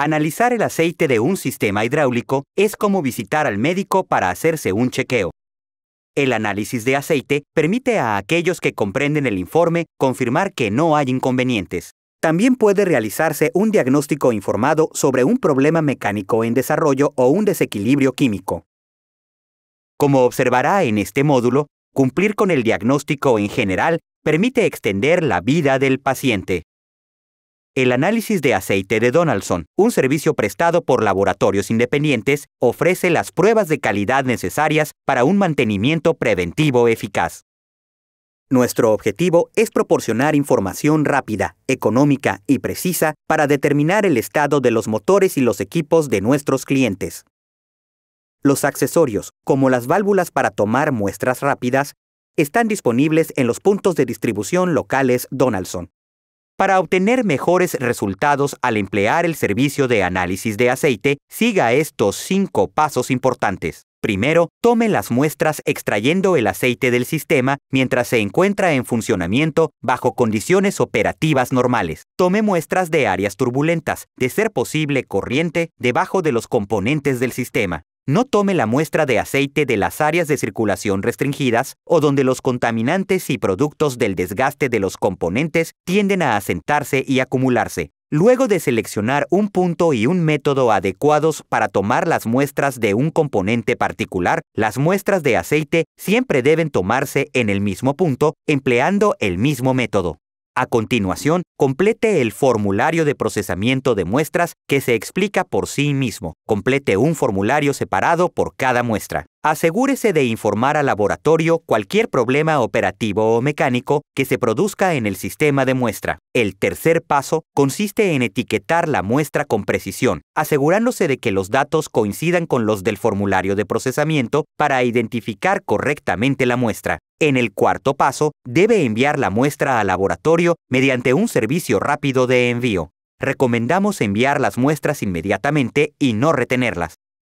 Analizar el aceite de un sistema hidráulico es como visitar al médico para hacerse un chequeo. El análisis de aceite permite a aquellos que comprenden el informe confirmar que no hay inconvenientes. También puede realizarse un diagnóstico informado sobre un problema mecánico en desarrollo o un desequilibrio químico. Como observará en este módulo, cumplir con el diagnóstico en general permite extender la vida del paciente. El análisis de aceite de Donaldson, un servicio prestado por laboratorios independientes, ofrece las pruebas de calidad necesarias para un mantenimiento preventivo eficaz. Nuestro objetivo es proporcionar información rápida, económica y precisa para determinar el estado de los motores y los equipos de nuestros clientes. Los accesorios, como las válvulas para tomar muestras rápidas, están disponibles en los puntos de distribución locales Donaldson. Para obtener mejores resultados al emplear el servicio de análisis de aceite, siga estos cinco pasos importantes. Primero, tome las muestras extrayendo el aceite del sistema mientras se encuentra en funcionamiento bajo condiciones operativas normales. Tome muestras de áreas turbulentas, de ser posible corriente, debajo de los componentes del sistema no tome la muestra de aceite de las áreas de circulación restringidas o donde los contaminantes y productos del desgaste de los componentes tienden a asentarse y acumularse. Luego de seleccionar un punto y un método adecuados para tomar las muestras de un componente particular, las muestras de aceite siempre deben tomarse en el mismo punto empleando el mismo método. A continuación, complete el formulario de procesamiento de muestras que se explica por sí mismo. Complete un formulario separado por cada muestra. Asegúrese de informar al laboratorio cualquier problema operativo o mecánico que se produzca en el sistema de muestra. El tercer paso consiste en etiquetar la muestra con precisión, asegurándose de que los datos coincidan con los del formulario de procesamiento para identificar correctamente la muestra. En el cuarto paso, debe enviar la muestra al laboratorio mediante un servicio rápido de envío. Recomendamos enviar las muestras inmediatamente y no retenerlas.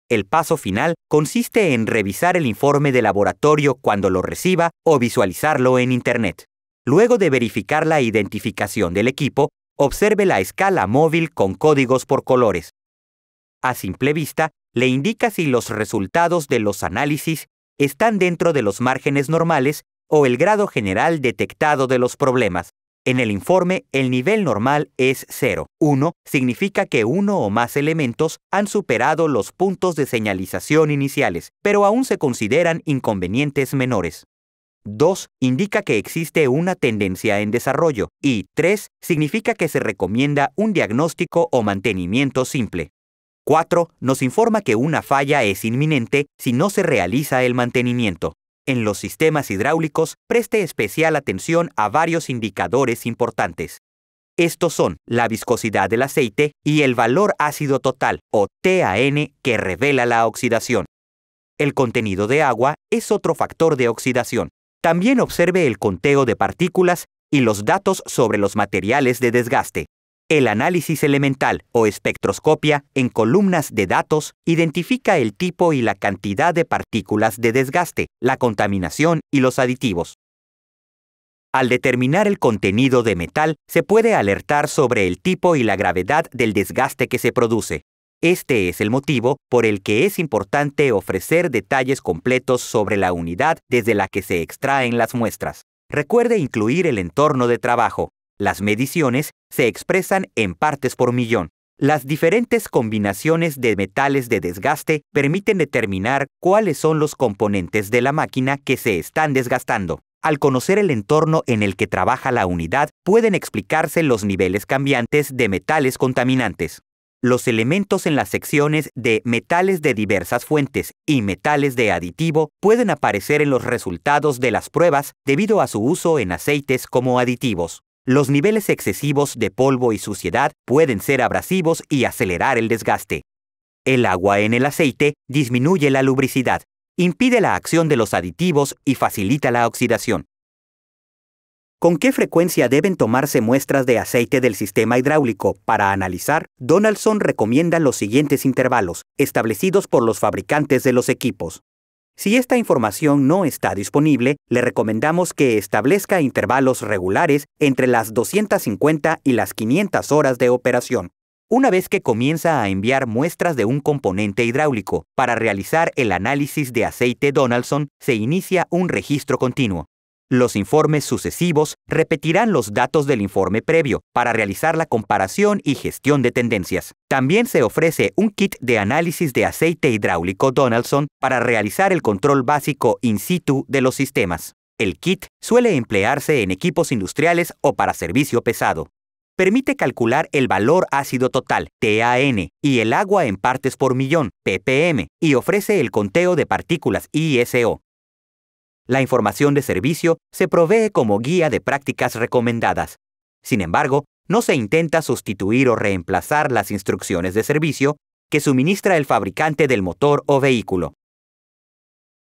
El paso final consiste en revisar el informe de laboratorio cuando lo reciba o visualizarlo en Internet. Luego de verificar la identificación del equipo, observe la escala móvil con códigos por colores. A simple vista, le indica si los resultados de los análisis están dentro de los márgenes normales o el grado general detectado de los problemas. En el informe, el nivel normal es 0. 1 significa que uno o más elementos han superado los puntos de señalización iniciales, pero aún se consideran inconvenientes menores. 2. Indica que existe una tendencia en desarrollo. Y 3. Significa que se recomienda un diagnóstico o mantenimiento simple. 4. Nos informa que una falla es inminente si no se realiza el mantenimiento. En los sistemas hidráulicos, preste especial atención a varios indicadores importantes. Estos son la viscosidad del aceite y el valor ácido total, o TAN, que revela la oxidación. El contenido de agua es otro factor de oxidación. También observe el conteo de partículas y los datos sobre los materiales de desgaste. El análisis elemental o espectroscopia en columnas de datos identifica el tipo y la cantidad de partículas de desgaste, la contaminación y los aditivos. Al determinar el contenido de metal, se puede alertar sobre el tipo y la gravedad del desgaste que se produce. Este es el motivo por el que es importante ofrecer detalles completos sobre la unidad desde la que se extraen las muestras. Recuerde incluir el entorno de trabajo, las mediciones se expresan en partes por millón. Las diferentes combinaciones de metales de desgaste permiten determinar cuáles son los componentes de la máquina que se están desgastando. Al conocer el entorno en el que trabaja la unidad, pueden explicarse los niveles cambiantes de metales contaminantes. Los elementos en las secciones de metales de diversas fuentes y metales de aditivo pueden aparecer en los resultados de las pruebas debido a su uso en aceites como aditivos. Los niveles excesivos de polvo y suciedad pueden ser abrasivos y acelerar el desgaste. El agua en el aceite disminuye la lubricidad, impide la acción de los aditivos y facilita la oxidación. ¿Con qué frecuencia deben tomarse muestras de aceite del sistema hidráulico? Para analizar, Donaldson recomienda los siguientes intervalos, establecidos por los fabricantes de los equipos. Si esta información no está disponible, le recomendamos que establezca intervalos regulares entre las 250 y las 500 horas de operación. Una vez que comienza a enviar muestras de un componente hidráulico para realizar el análisis de aceite Donaldson, se inicia un registro continuo. Los informes sucesivos repetirán los datos del informe previo para realizar la comparación y gestión de tendencias. También se ofrece un kit de análisis de aceite hidráulico Donaldson para realizar el control básico in situ de los sistemas. El kit suele emplearse en equipos industriales o para servicio pesado. Permite calcular el valor ácido total, TAN, y el agua en partes por millón, ppm, y ofrece el conteo de partículas ISO, la información de servicio se provee como guía de prácticas recomendadas. Sin embargo, no se intenta sustituir o reemplazar las instrucciones de servicio que suministra el fabricante del motor o vehículo.